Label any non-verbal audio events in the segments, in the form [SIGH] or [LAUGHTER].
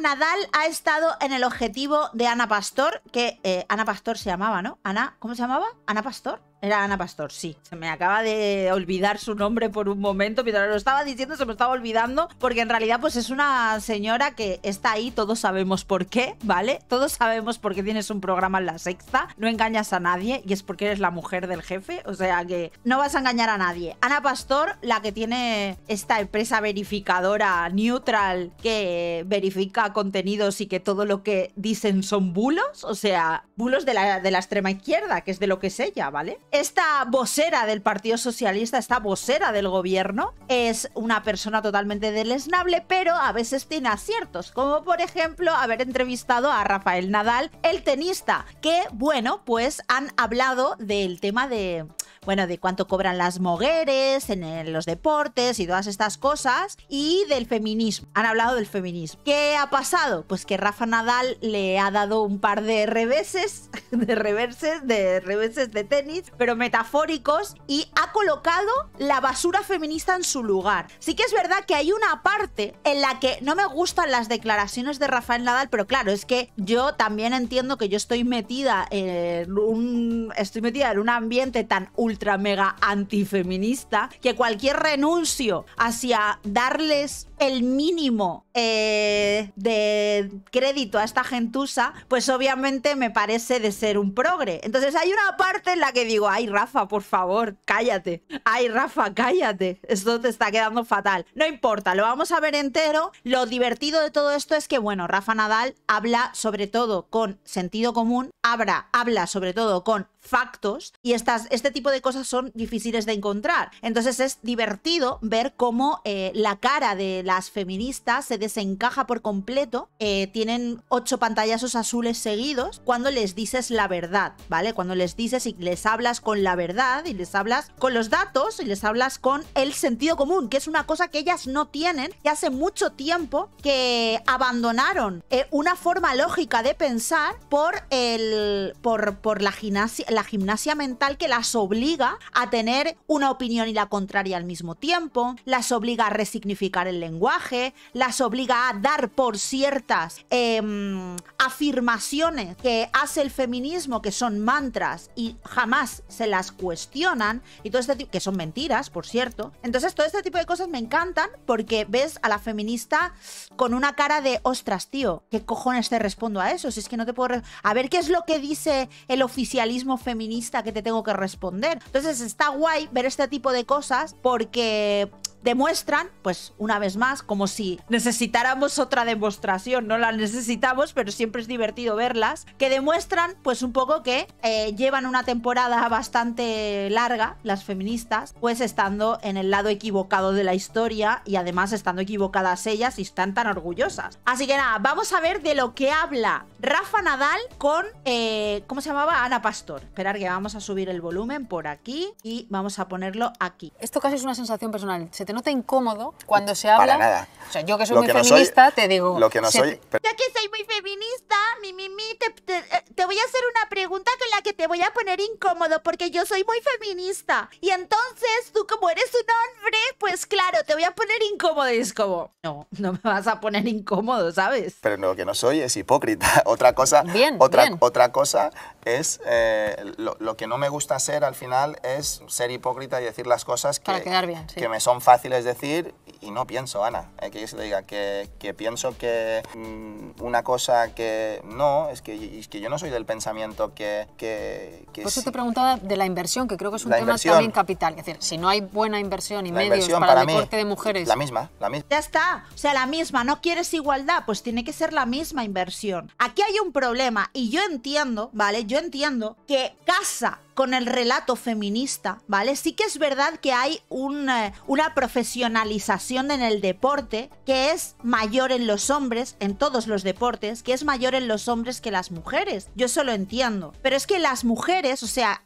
Nadal ha estado en el objetivo de Ana Pastor, que eh, Ana Pastor se llamaba, ¿no? Ana, ¿cómo se llamaba? Ana Pastor. Era Ana Pastor, sí. Se me acaba de olvidar su nombre por un momento. Mientras lo estaba diciendo, se me estaba olvidando. Porque en realidad, pues es una señora que está ahí, todos sabemos por qué, ¿vale? Todos sabemos por qué tienes un programa en la sexta. No engañas a nadie y es porque eres la mujer del jefe. O sea que no vas a engañar a nadie. Ana Pastor, la que tiene esta empresa verificadora neutral que verifica contenidos y que todo lo que dicen son bulos. O sea, bulos de la, de la extrema izquierda, que es de lo que es ella, ¿vale? Esta vocera del Partido Socialista, esta vocera del gobierno, es una persona totalmente deleznable, pero a veces tiene aciertos, como por ejemplo haber entrevistado a Rafael Nadal, el tenista, que bueno, pues han hablado del tema de bueno, de cuánto cobran las mujeres en los deportes y todas estas cosas, y del feminismo. Han hablado del feminismo. ¿Qué ha pasado? Pues que Rafa Nadal le ha dado un par de reveses, [LAUGHS] de reverses, de reveses de tenis, pero metafóricos, y ha colocado la basura feminista en su lugar. Sí que es verdad que hay una parte en la que no me gustan las declaraciones de Rafael Nadal, pero claro, es que yo también entiendo que yo estoy metida en un, estoy metida en un ambiente tan ultra mega antifeminista que cualquier renuncio hacia darles el mínimo eh, de crédito a esta gentusa, pues obviamente me parece de ser un progre. Entonces hay una parte en la que digo, ay Rafa, por favor, cállate. Ay Rafa, cállate. Esto te está quedando fatal. No importa, lo vamos a ver entero. Lo divertido de todo esto es que, bueno, Rafa Nadal habla sobre todo con sentido común, habla, habla sobre todo con factos y estas, este tipo de cosas son difíciles de encontrar. Entonces es divertido ver cómo eh, la cara de las feministas se se encaja por completo. Eh, tienen ocho pantallazos azules seguidos cuando les dices la verdad, ¿vale? Cuando les dices y les hablas con la verdad y les hablas con los datos y les hablas con el sentido común, que es una cosa que ellas no tienen y hace mucho tiempo que abandonaron eh, una forma lógica de pensar por, el, por, por la, gimnasia, la gimnasia mental que las obliga a tener una opinión y la contraria al mismo tiempo, las obliga a resignificar el lenguaje, las obliga obliga a dar por ciertas em, afirmaciones que hace el feminismo, que son mantras y jamás se las cuestionan, y todo este que son mentiras, por cierto. Entonces, todo este tipo de cosas me encantan porque ves a la feminista con una cara de, ostras, tío, ¿qué cojones te respondo a eso? Si es que no te puedo... A ver, ¿qué es lo que dice el oficialismo feminista que te tengo que responder? Entonces, está guay ver este tipo de cosas porque demuestran, pues una vez más, como si necesitáramos otra demostración, no la necesitamos, pero siempre es divertido verlas, que demuestran pues un poco que eh, llevan una temporada bastante larga las feministas, pues estando en el lado equivocado de la historia y además estando equivocadas ellas y están tan orgullosas. Así que nada, vamos a ver de lo que habla Rafa Nadal con, eh, ¿cómo se llamaba? Ana Pastor. Esperar que vamos a subir el volumen por aquí y vamos a ponerlo aquí. Esto casi es una sensación personal. Se no incómodo cuando se habla? nada. O sea, yo que soy muy feminista, te digo... Lo que no soy... Ya que soy muy feminista, mi, mi, eh, te, voy a hacer una pregunta con la que te voy a poner incómodo, porque yo soy muy feminista. Y entonces, tú como eres un hombre, pues claro, te voy a poner incómodo. es como, no, no me vas a poner incómodo, ¿sabes? Pero lo que no soy es hipócrita. [LAUGHS] otra cosa... Bien, otra, bien. otra cosa es... Eh, lo, que no me gusta hacer al final es ser hipócrita y decir las cosas que, que me son fáciles es decir, y no pienso, Ana, eh, que se diga, que, pienso que mm, una cosa que no, es que, que yo no soy del pensamiento que... que, Por eso te preguntaba de la inversión, que creo que es un tema también capital. Es decir, si no hay buena inversión y medios para, el deporte de mujeres... La misma, la misma. Ya está, o sea, la misma, no quieres igualdad, pues tiene que ser la misma inversión. Aquí hay un problema y yo entiendo, ¿vale? Yo entiendo que casa con el relato feminista, ¿vale? Sí que es verdad que hay una, profesionalización en el deporte que es mayor en los hombres, en todos los deportes, que es mayor en los hombres que las mujeres. Yo eso lo entiendo. Pero es que las mujeres, o sea,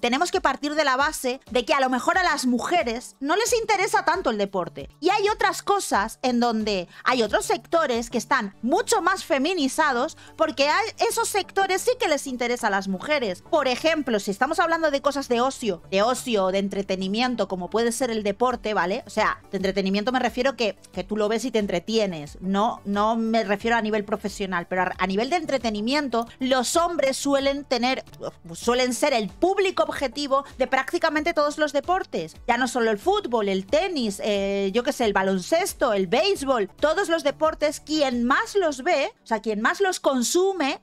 tenemos que partir de la base de que a lo mejor a las mujeres no les interesa tanto el deporte. Y hay otras cosas en donde hay otros sectores que están mucho más feminizados porque a esos sectores sí que les interesa a las mujeres. Por ejemplo, si estamos hablando de cosas de ocio, de ocio, de entretenimiento, como puede ser el deporte, ¿vale? O sea, de entretenimiento me refiero que, que tú lo ves y te entretienes. No, no me refiero a nivel profesional, pero a nivel de entretenimiento, los hombres suelen tener, suelen ser el público objetivo de prácticamente todos los deportes. Ya no solo el fútbol, el tenis, eh, yo qué sé, el baloncesto, el béisbol, todos los deportes, quien más los ve, o sea, quien más los consume,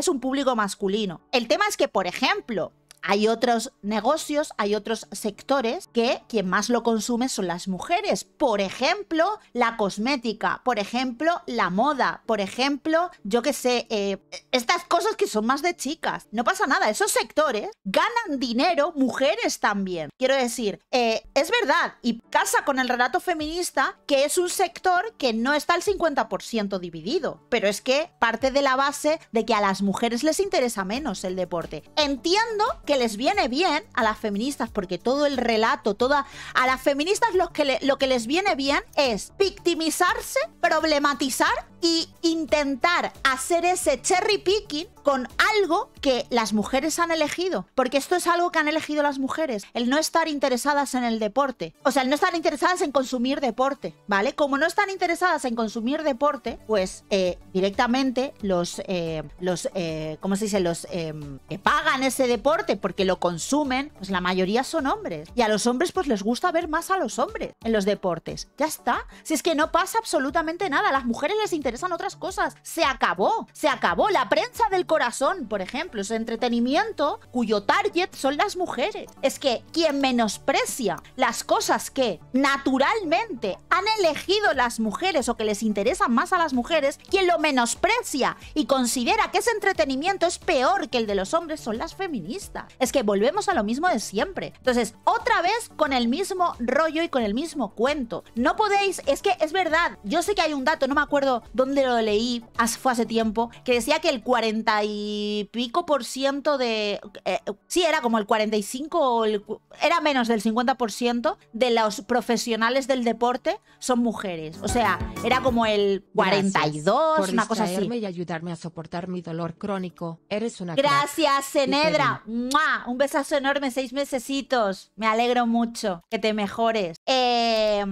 es un público masculino. El tema es que, por ejemplo, hay otros negocios, hay otros sectores que quien más lo consume son las mujeres. Por ejemplo, la cosmética, por ejemplo, la moda, por ejemplo, yo qué sé, eh, estas cosas que son más de chicas. No pasa nada, esos sectores ganan dinero mujeres también. Quiero decir, eh, es verdad y casa con el relato feminista que es un sector que no está al 50% dividido, pero es que parte de la base de que a las mujeres les interesa menos el deporte. Entiendo que les viene bien a las feministas, porque todo el relato, toda. A las feministas lo que, lo que les viene bien es victimizarse, problematizar y intentar hacer ese cherry picking con algo que las mujeres han elegido, porque esto es algo que han elegido las mujeres, el no estar interesadas en el deporte, o sea, el no estar interesadas en consumir deporte, ¿vale? Como no están interesadas en consumir deporte, pues eh, directamente los, eh, los eh, ¿cómo se dice? Los que pagan ese deporte porque lo consumen, pues la mayoría son hombres, y a los hombres pues les gusta ver más a los hombres en los deportes, ya está, si es que no pasa absolutamente nada, a las mujeres les interesa interesan otras cosas. Se acabó, se acabó. La prensa del corazón, por ejemplo, es entretenimiento cuyo target son las mujeres. Es que quien menosprecia las cosas que naturalmente han elegido las mujeres o que les interesan más a las mujeres, quien lo menosprecia y considera que ese entretenimiento es peor que el de los hombres son las feministas. Es que volvemos a lo mismo de siempre. Entonces, otra vez con el mismo rollo y con el mismo cuento. No podéis, es que es verdad, yo sé que hay un dato, no me acuerdo donde lo leí, fue hace tiempo, que decía que el 40 y pico por ciento de... Eh, sí, era como el 45 o el, era menos del 50 por ciento de los profesionales del deporte son mujeres. O sea, era como el 42, una cosa así. y ayudarme a soportar mi dolor crónico. Eres una Gracias, Senedra. Un besazo enorme, seis mesecitos. Me alegro mucho que te mejores. Eh,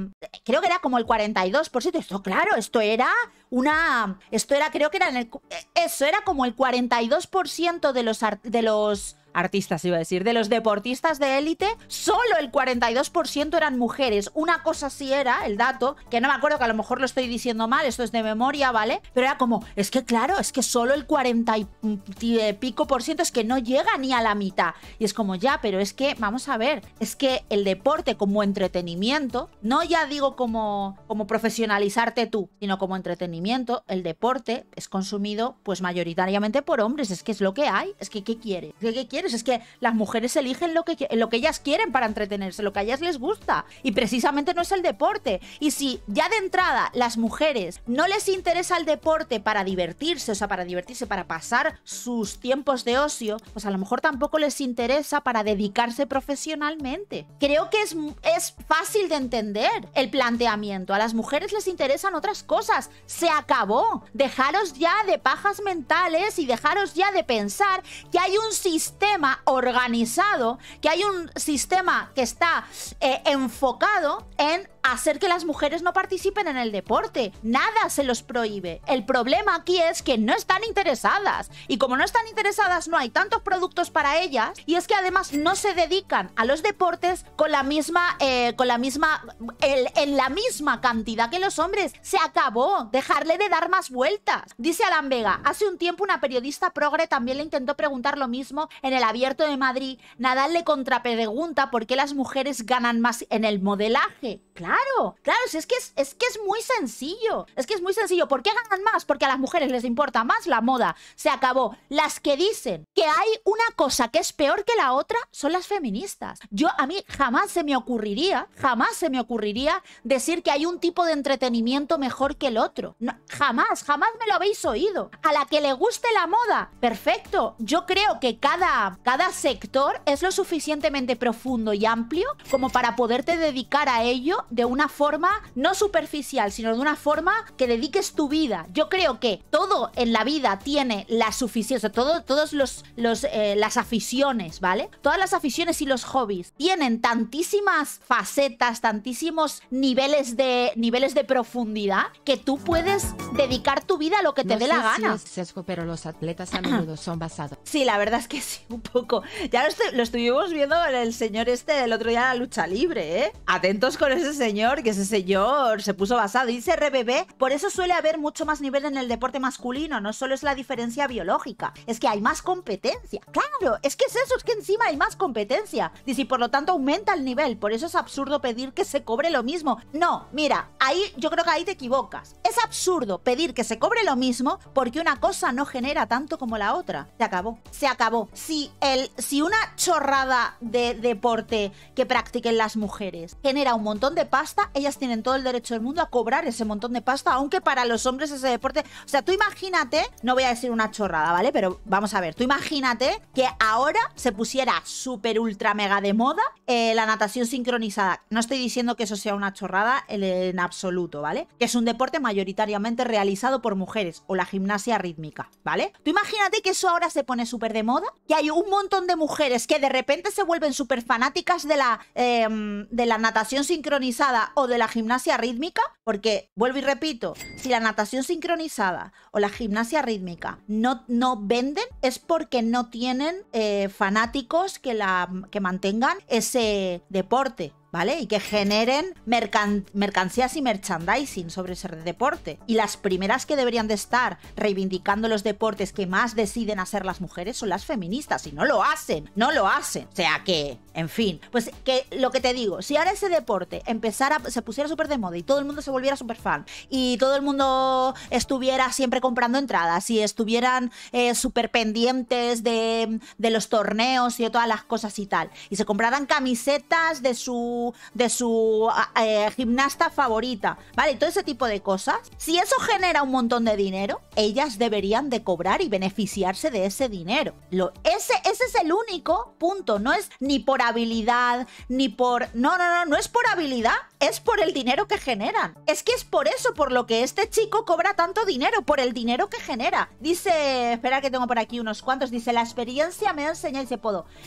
creo que era como el 42 por ciento. Esto, claro, esto era una... Esto era, creo que era en el... Eh, eso, era como el 42% de los, de los artistas iba a decir, de los deportistas de élite, solo el 42% eran mujeres. Una cosa sí era el dato, que no me acuerdo que a lo mejor lo estoy diciendo mal, esto es de memoria, ¿vale? Pero era como, es que claro, es que solo el 40 y eh, pico por ciento es que no llega ni a la mitad. Y es como, ya, pero es que, vamos a ver, es que el deporte como entretenimiento, no ya digo como, como profesionalizarte tú, sino como entretenimiento, el deporte es consumido pues mayoritariamente por hombres, es que es lo que hay, es que ¿qué quiere? ¿Qué, qué quiere qué quiere es que las mujeres eligen lo que, lo que ellas quieren para entretenerse, lo que a ellas les gusta. Y precisamente no es el deporte. Y si ya de entrada las mujeres no les interesa el deporte para divertirse, o sea, para divertirse, para pasar sus tiempos de ocio, pues a lo mejor tampoco les interesa para dedicarse profesionalmente. Creo que es, es fácil de entender el planteamiento. A las mujeres les interesan otras cosas. Se acabó. Dejaros ya de pajas mentales y dejaros ya de pensar que hay un sistema organizado, que hay un sistema que está eh, enfocado en hacer que las mujeres no participen en el deporte. Nada se los prohíbe. El problema aquí es que no están interesadas. Y como no están interesadas, no hay tantos productos para ellas. Y es que además no se dedican a los deportes con la misma, eh, con la misma, en la misma cantidad que los hombres. Se acabó. Dejarle de dar más vueltas. Dice Alan Vega, hace un tiempo una periodista progre también le intentó preguntar lo mismo en el Abierto de Madrid, Nadal le contrapregunta por qué las mujeres ganan más en el modelaje. Claro, claro, es que es, que es muy sencillo. Es que es muy sencillo. ¿Por qué ganan más? Porque a las mujeres les importa más la moda. Se acabó. Las que dicen que hay una cosa que es peor que la otra son las feministas. Yo a mí jamás se me ocurriría, jamás se me ocurriría decir que hay un tipo de entretenimiento mejor que el otro. jamás, jamás me lo habéis oído. A la que le guste la moda, perfecto. Yo creo que cada cada sector es lo suficientemente profundo y amplio como para poderte dedicar a ello de una forma no superficial, sino de una forma que dediques tu vida. Yo creo que todo en la vida tiene la suficiencia, todo, todos los, eh, las aficiones, ¿vale? Todas las aficiones y los hobbies tienen tantísimas facetas, tantísimos niveles de niveles de profundidad que tú puedes dedicar tu vida a lo que te dé la gana. pero los atletas a menudo son basados. Sí, la verdad es que sí, poco. Ya lo, estuvimos viendo en el señor este el otro día la lucha libre, ¿eh? Atentos con ese señor, que ese señor se puso basado. y se RBB, por eso suele haber mucho más nivel en el deporte masculino, no solo es la diferencia biológica, es que hay más competencia. Claro, es que es eso, es que encima hay más competencia. y si por lo tanto aumenta el nivel, por eso es absurdo pedir que se cobre lo mismo. No, mira, ahí yo creo que ahí te equivocas. Es absurdo pedir que se cobre lo mismo porque una cosa no genera tanto como la otra. Se acabó. Se acabó. Si, el, si una chorrada de deporte que practiquen las mujeres genera un montón de pasta, ellas tienen todo el derecho del mundo a cobrar ese montón de pasta, aunque para los hombres ese deporte... O sea, tú imagínate, no voy a decir una chorrada, ¿vale? Pero vamos a ver, tú imagínate que ahora se pusiera súper ultra mega de moda eh, la natación sincronizada. No estoy diciendo que eso sea una chorrada en absoluto, ¿vale? Que es un deporte mayor prioritariamente realizado por mujeres o la gimnasia rítmica, ¿vale? Tú imagínate que eso ahora se pone súper de moda, que hay un montón de mujeres que de repente se vuelven súper fanáticas de la, em, de la natación sincronizada o de la gimnasia rítmica, porque, vuelvo y repito, si la natación sincronizada o la gimnasia rítmica no, no venden, es porque no tienen eh, fanáticos que, la, que mantengan ese deporte, ¿vale? Y que generen mercancías y merchandising sobre ese deporte. Y las primeras que deberían de estar reivindicando los deportes que más deciden hacer las mujeres son las feministas, y no lo hacen, no lo hacen. O sea que, en fin, pues que lo que te digo, si ahora ese deporte empezara, se pusiera súper de moda y todo el mundo se volviera súper fan y todo el mundo estuviera siempre comprando entradas y estuvieran eh, súper pendientes de los torneos y de todas las cosas y tal, y se compraran camisetas de su de su ah, eh, gimnasta favorita, ¿vale? todo ese tipo de cosas. Si eso genera un montón de dinero, ellas deberían de cobrar y beneficiarse de ese dinero. Lo, ese, ese es el único punto, no es ni por habilidad, ni por... No, no, no, no es por habilidad, es por el dinero que generan. Es que es por eso por lo que este chico cobra tanto dinero, por el dinero que genera. Dice, espera que tengo por aquí unos cuantos, dice, la experiencia me ha enseñado,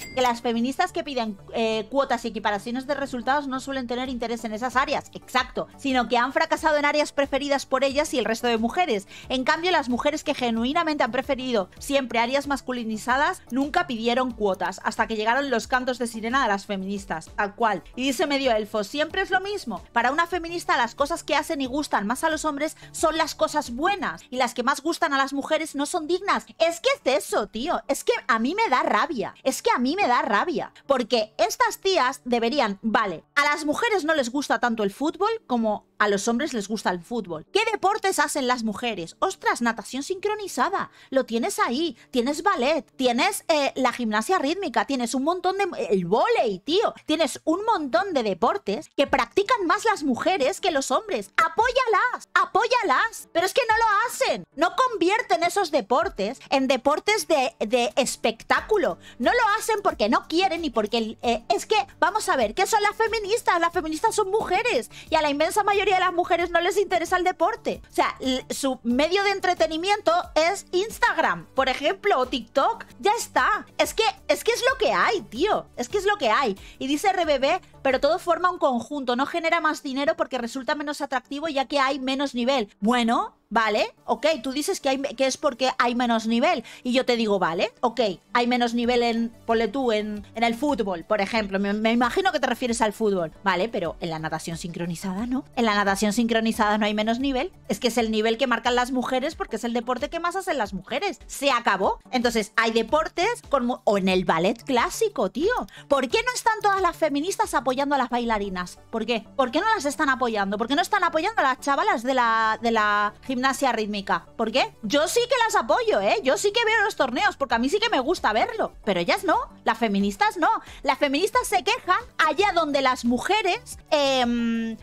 y que las feministas que piden eh, cuotas y equiparaciones de resultados no suelen tener interés en esas áreas, exacto, sino que han fracasado en áreas preferidas por ellas y el resto de mujeres. En cambio, las mujeres que genuinamente han preferido siempre áreas masculinizadas nunca pidieron cuotas, hasta que llegaron los cantos de sirena de las feministas, al cual. Y dice medio elfo, siempre es lo mismo. Para una feminista las cosas que hacen y gustan más a los hombres son las cosas buenas, y las que más gustan a las mujeres no son dignas. Es que es eso, tío, es que a mí me da rabia, es que a mí me da rabia, porque estas tías deberían, vale, a las mujeres no les gusta tanto el fútbol como a los hombres les gusta el fútbol. ¿Qué deportes hacen las mujeres? Ostras, natación sincronizada. Lo tienes ahí. Tienes ballet, tienes eh, la gimnasia rítmica, tienes un montón de... El volei, tío. Tienes un montón de deportes que practican más las mujeres que los hombres. Apóyalas, apóyalas. Pero es que no lo hacen. No convierten esos deportes en deportes de, espectáculo. No lo hacen porque no quieren y porque... Eh, es que, vamos a ver, ¿qué son las feministas, las feministas son mujeres y a la inmensa mayoría de las mujeres no les interesa el deporte. O sea, su medio de entretenimiento es Instagram, por ejemplo, o TikTok. Ya está. Es que es que es lo que hay, tío. Es que es lo que hay. Y dice RBB, pero todo forma un conjunto, no genera más dinero porque resulta menos atractivo ya que hay menos nivel. Bueno, vale, ok, tú dices que, es porque hay menos nivel. Y yo te digo, vale, ok, hay menos nivel en, ponle tú, en, en el fútbol, por ejemplo. Me, imagino que te refieres al fútbol, vale, pero en la natación sincronizada no. En la natación sincronizada no hay menos nivel. Es que es el nivel que marcan las mujeres porque es el deporte que más hacen las mujeres. Se acabó. Entonces, hay deportes con, o en el ballet clásico, tío. ¿Por qué no están todas las feministas apoyando a las bailarinas? ¿Por qué? ¿Por qué no las están apoyando? ¿Por qué no están apoyando a las chavalas de la, de la gimnasia? Asia rítmica. ¿Por qué? Yo sí que las apoyo, ¿eh? Yo sí que veo los torneos, porque a mí sí que me gusta verlo. Pero ellas no, las feministas no. Las feministas se quejan allá donde las mujeres, em, eh,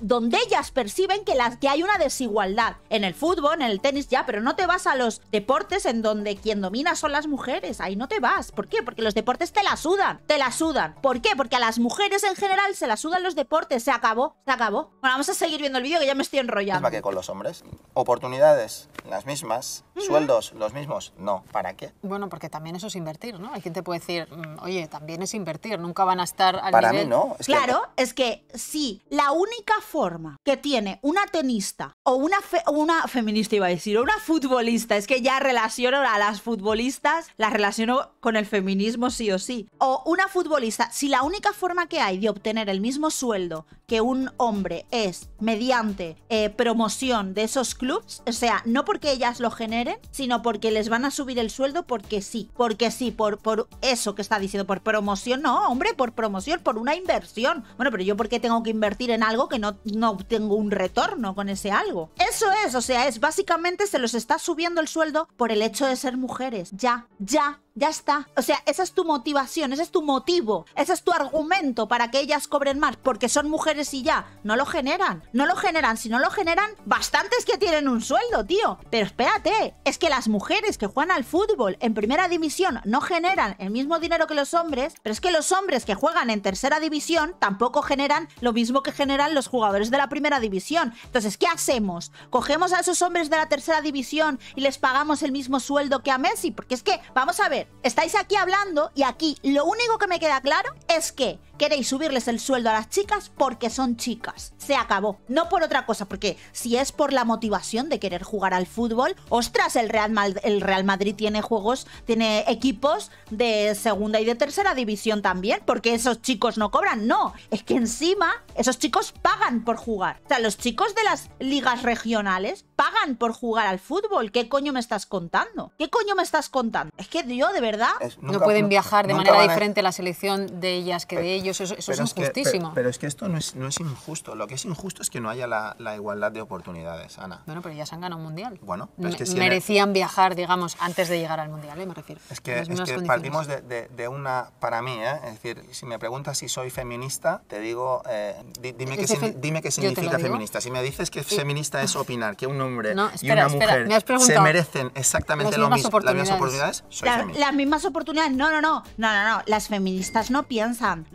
donde ellas perciben que, las, que hay una desigualdad. En el fútbol, en el tenis ya, pero no te vas a los deportes en donde quien domina son las mujeres. Ahí no te vas. ¿Por qué? Porque los deportes te la sudan. Te la sudan. ¿Por qué? Porque a las mujeres en general se la sudan los deportes. Se acabó, se acabó. Bueno, vamos a seguir viendo el vídeo que ya me estoy enrollando. ¿Es que con los hombres? oportunidades las mismas, sueldos los mismos, no, ¿para qué? Bueno, porque también eso es invertir, ¿no? Hay gente te puede decir, mm, oye, también es invertir, nunca van a estar al Para mí no. claro, es que sí, la única forma que tiene una tenista o una, una feminista iba a decir, o una futbolista, es que ya relaciono a las futbolistas, las relaciono con el feminismo sí o sí, o una futbolista, si la única forma que hay de obtener el mismo sueldo que un hombre es mediante eh, promoción de esos clubs, o sea, no porque ellas lo generen, sino porque les van a subir el sueldo porque sí, porque sí, por, por eso que está diciendo, por promoción, no, hombre, por promoción, por una inversión. Bueno, pero yo porque tengo que invertir en algo que no, no obtengo un retorno con ese algo. Eso es, o sea, es básicamente se los está subiendo el sueldo por el hecho de ser mujeres. Ya, ya, ya está. O sea, esa es tu motivación, ese es tu motivo, ese es tu argumento para que ellas cobren más, porque son mujeres y ya. No lo generan. No lo generan. Si no lo generan, bastantes que tienen un sueldo, tío. Pero espérate, es que las mujeres que juegan al fútbol en primera división no generan el mismo dinero que los hombres, pero es que los hombres que juegan en tercera división tampoco generan lo mismo que generan los jugadores de la primera división. Entonces, ¿qué hacemos? ¿Cogemos a esos hombres de la tercera división y les pagamos el mismo sueldo que a Messi? Porque es que, vamos a ver, estáis aquí hablando y aquí lo único que me queda claro es que queréis subirles el sueldo a las chicas porque son chicas. Se acabó. No por otra cosa, porque si es por la motivación de querer jugar al fútbol, ostras, el Real, Madrid, el Real Madrid tiene juegos, tiene equipos de segunda y de tercera división también, porque esos chicos no cobran. No, es que encima esos chicos pagan por jugar. O sea, los chicos de las ligas regionales pagan por jugar al fútbol. ¿Qué coño me estás contando? ¿Qué coño me estás contando? Es que yo, de verdad. no pueden viajar de manera diferente la selección de ellas que de ellas eh, eso, es injustísimo. pero, es que esto no es, injusto, lo que es injusto es que no haya la, igualdad de oportunidades, Ana. Bueno, pero ya se han ganado un mundial. Bueno, pero es que merecían viajar, digamos, antes de llegar al mundial, ¿eh? me refiero. Es que, partimos de, una, para mí, ¿eh? es decir, si me preguntas si soy feminista, te digo, eh, dime, qué, significa feminista. Si me dices que feminista es opinar que un hombre y una mujer se merecen exactamente lo mismo, las mismas oportunidades, soy feminista. Las mismas oportunidades, no, no, no, no, no, no, las feministas no piensan.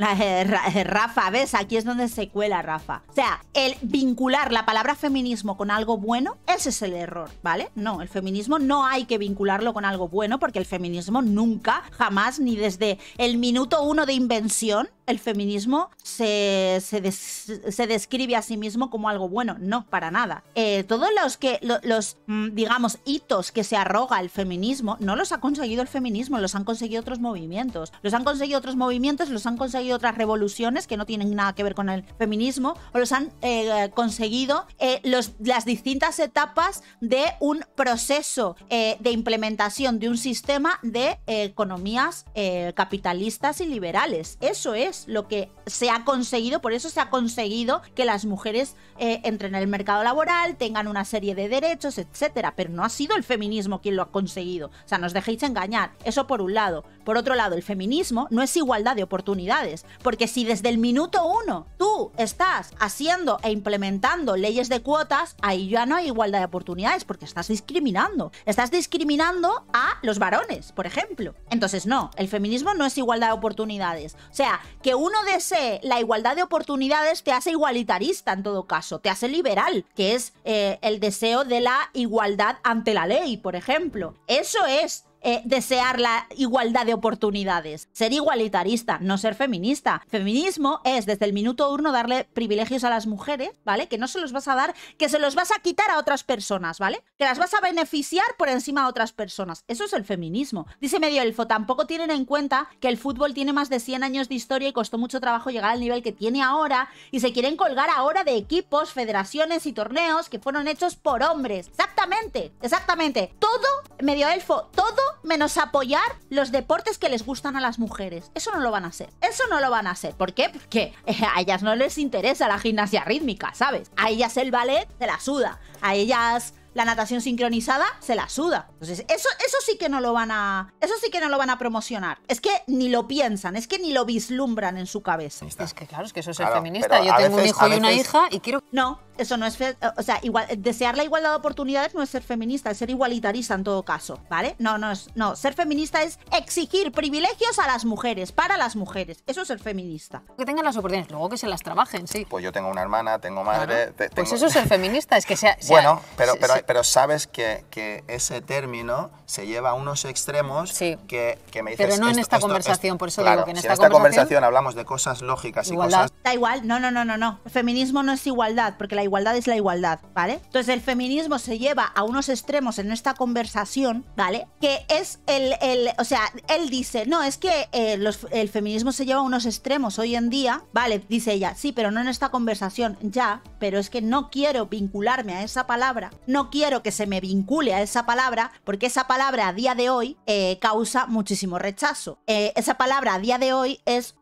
Rafa, ¿ves? Aquí es donde se cuela Rafa. O sea, el vincular la palabra feminismo con algo bueno, ese es el error, ¿vale? No, el feminismo no hay que vincularlo con algo bueno porque el feminismo nunca, jamás, ni desde el minuto uno de invención, el feminismo se, describe a sí mismo como algo bueno. No, para nada. Eh, todos los que, los, mm, digamos, hitos que se arroga el feminismo, no los ha conseguido el feminismo, los han conseguido otros movimientos. Los han conseguido otros movimientos, los han conseguido otras revoluciones que no tienen nada que ver con el feminismo, o los han eh, conseguido eh, los, las distintas etapas de un proceso eh, de implementación de un sistema de economías capitalistas y liberales. Eso es lo que se ha conseguido, por eso se ha conseguido que las mujeres entren en el mercado laboral, tengan una serie de derechos, etcétera, pero no ha sido el feminismo quien lo ha conseguido. O sea, nos dejéis engañar. Eso por un lado. Por otro lado, el feminismo no es igualdad de oportunidades, porque si desde el minuto uno tú estás haciendo e implementando leyes de cuotas, ahí ya no hay igualdad de oportunidades porque estás discriminando. Estás discriminando a los varones, por ejemplo. Entonces, no, el feminismo no es igualdad de oportunidades. O sea, que uno desee la igualdad de oportunidades te hace igualitarista en todo caso, te hace liberal, que es eh, el deseo de la igualdad ante la ley, por ejemplo. Eso es eh, desear la igualdad de oportunidades, ser igualitarista, no ser feminista. Feminismo es desde el minuto uno darle privilegios a las mujeres, ¿vale? Que no se los vas a dar, que se los vas a quitar a otras personas, ¿vale? Que las vas a beneficiar por encima de otras personas. Eso es el feminismo. Dice Medio Elfo, tampoco tienen en cuenta que el fútbol tiene más de 100 años de historia y costó mucho trabajo llegar al nivel que tiene ahora y se quieren colgar ahora de equipos, federaciones y torneos que fueron hechos por hombres. Exactamente, exactamente. Todo, Medio Elfo, todo menos apoyar los deportes que les gustan a las mujeres. Eso no lo van a hacer. Eso no lo van a hacer. ¿Por qué? Porque [LAUGHS] a ellas no les interesa la gimnasia rítmica, ¿sabes? A ellas el ballet se la suda. A ellas la natación sincronizada se la suda. Entonces, eso, eso sí que no lo van a. Eso sí que no lo van a promocionar. Es que ni lo piensan, es que ni lo vislumbran en su cabeza. Es que claro, es que eso es ser feminista. Yo tengo un hijo y una hija y quiero. No, eso no es. O sea, igual, desear la igualdad de oportunidades no es ser feminista, es ser igualitarista en todo caso, ¿vale? No, no es. No, ser feminista es exigir privilegios a las mujeres, para las mujeres. Eso es ser feminista. Que tengan las oportunidades, luego que se las trabajen, sí. Pues yo tengo una hermana, tengo madre. Pues eso es ser feminista, es que sea. bueno, pero pero sabes que, ese término se lleva a unos extremos que, me dices... Pero no en esta conversación, por eso digo que en esta, conversación, hablamos de cosas lógicas y cosas da igual, no, no, no, no, no. El feminismo no es igualdad, porque la igualdad es la igualdad, ¿vale? Entonces el feminismo se lleva a unos extremos en esta conversación, ¿vale? Que es el, el o sea, él dice, no, es que eh, el feminismo se lleva a unos extremos hoy en día, ¿vale? Dice ella, sí, pero no en esta conversación, ya, pero es que no quiero vincularme a esa palabra, no quiero que se me vincule a esa palabra, porque esa palabra a día de hoy eh, causa muchísimo rechazo. Eh, esa palabra a día de hoy es,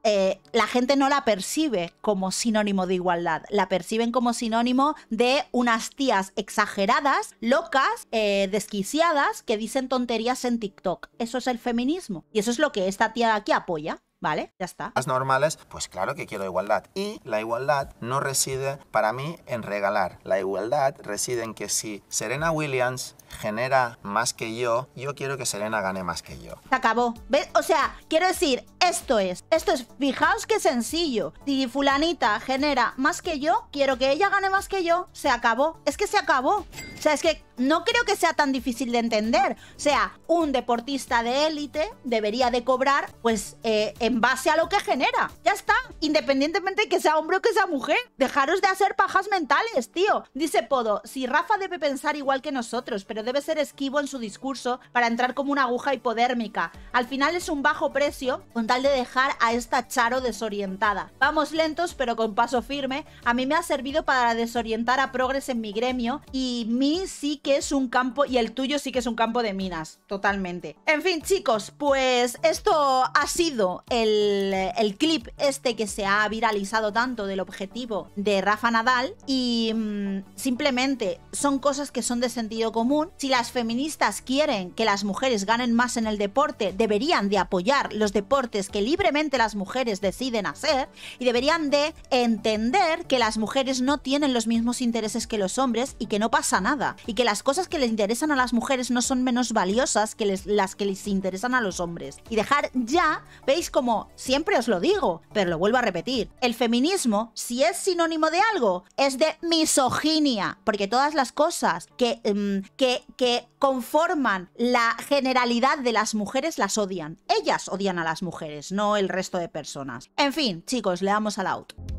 la gente no la percibe como sinónimo de igualdad, la perciben como sinónimo de unas tías exageradas, locas, eh, desquiciadas, que dicen tonterías en TikTok. Eso es el feminismo. Y eso es lo que esta tía de aquí apoya. ¿Vale? Ya está. Las normales, pues claro que quiero igualdad. Y la igualdad no reside para mí en regalar. La igualdad reside en que si Serena Williams genera más que yo, yo quiero que Serena gane más que yo. Se acabó. ¿Ves? O sea, quiero decir, esto es, esto es, fijaos qué sencillo. Si fulanita genera más que yo, quiero que ella gane más que yo. Se acabó. Es que se acabó. O sea, es que no creo que sea tan difícil de entender. O sea, un deportista de élite debería de cobrar, pues, eh, en base a lo que genera. Ya está. Independientemente de que sea hombre o que sea mujer. Dejaros de hacer pajas mentales, tío. Dice Podo, si Rafa debe pensar igual que nosotros, pero debe ser esquivo en su discurso para entrar como una aguja hipodérmica. Al final es un bajo precio con tal de dejar a esta Charo desorientada. Vamos lentos, pero con paso firme. A mí me ha servido para desorientar a Progres en mi gremio y mi sí es un campo y el tuyo sí que es un campo de minas, totalmente. En fin, chicos, pues esto ha sido el, el clip este que se ha viralizado tanto del objetivo de Rafa Nadal y mm, simplemente son cosas que son de sentido común. Si las feministas quieren que las mujeres ganen más en el deporte, deberían de apoyar los deportes que libremente las mujeres deciden hacer y deberían de entender que las mujeres no tienen los mismos intereses que los hombres y que no pasa nada y que las las cosas que les interesan a las mujeres no son menos valiosas que las que les interesan a los hombres. Y dejar ya, veis como siempre os lo digo, pero lo vuelvo a repetir, el feminismo, si es sinónimo de algo, es de misoginia, porque todas las cosas que, em, que, que conforman la generalidad de las mujeres las odian. Ellas odian a las mujeres, no el resto de personas. En fin, chicos, le damos al out.